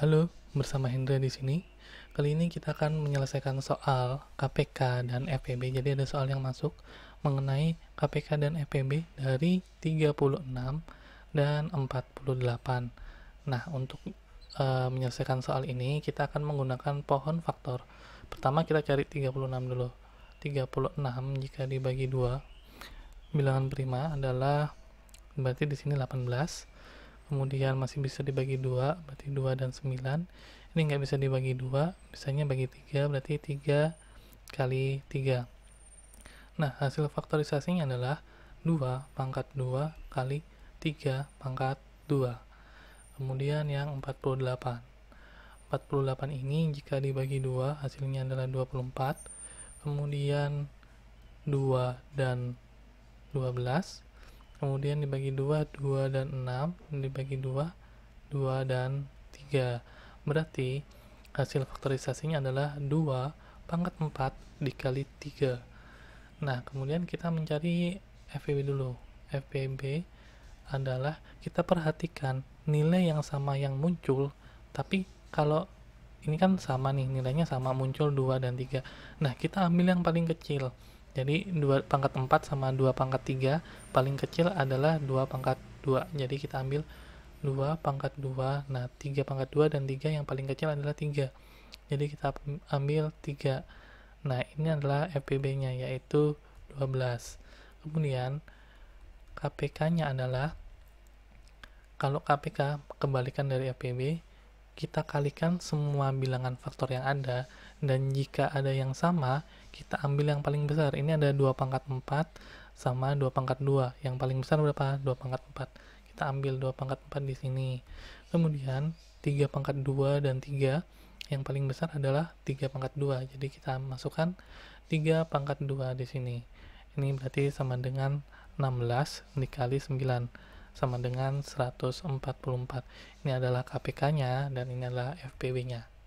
Halo, bersama Hendra di sini. Kali ini kita akan menyelesaikan soal KPK dan FPB. Jadi ada soal yang masuk mengenai KPK dan FPB dari 36 dan 48. Nah, untuk e, menyelesaikan soal ini kita akan menggunakan pohon faktor. Pertama kita cari 36 dulu. 36 jika dibagi dua bilangan prima adalah berarti di sini 18 kemudian masih bisa dibagi dua berarti 2 dan 9 ini nggak bisa dibagi dua misalnya bagi 3 berarti 3 kali 3 nah hasil faktorisasinya adalah 2 pangkat 2 kali 3 pangkat 2 kemudian yang 48 48 ini jika dibagi 2 hasilnya adalah 24 kemudian 2 dan 12 kemudian dibagi 2 2 dan 6 dibagi 2 2 dan 3 berarti hasil faktorisasinya adalah 2 pangkat 4 dikali 3 nah kemudian kita mencari FPB dulu FPB adalah kita perhatikan nilai yang sama yang muncul tapi kalau ini kan sama nih nilainya sama muncul 2 dan 3 nah kita ambil yang paling kecil jadi dua pangkat 4 sama 2 pangkat 3 paling kecil adalah 2 pangkat 2. Jadi kita ambil 2 pangkat 2. Nah, 3 pangkat 2 dan 3 yang paling kecil adalah 3. Jadi kita ambil 3. Nah, ini adalah FPB-nya yaitu 12. Kemudian KPK-nya adalah kalau KPK kebalikan dari FPB kita kalikan semua bilangan faktor yang ada dan jika ada yang sama kita ambil yang paling besar ini ada 2 pangkat 4 sama 2 pangkat 2 yang paling besar berapa? 2 pangkat 4 kita ambil 2 pangkat 4 di sini kemudian 3 pangkat 2 dan 3 yang paling besar adalah 3 pangkat 2 jadi kita masukkan 3 pangkat 2 di sini ini berarti sama dengan 16 dikali 9 sama dengan 144. Ini adalah KPK-nya dan ini adalah FPW-nya.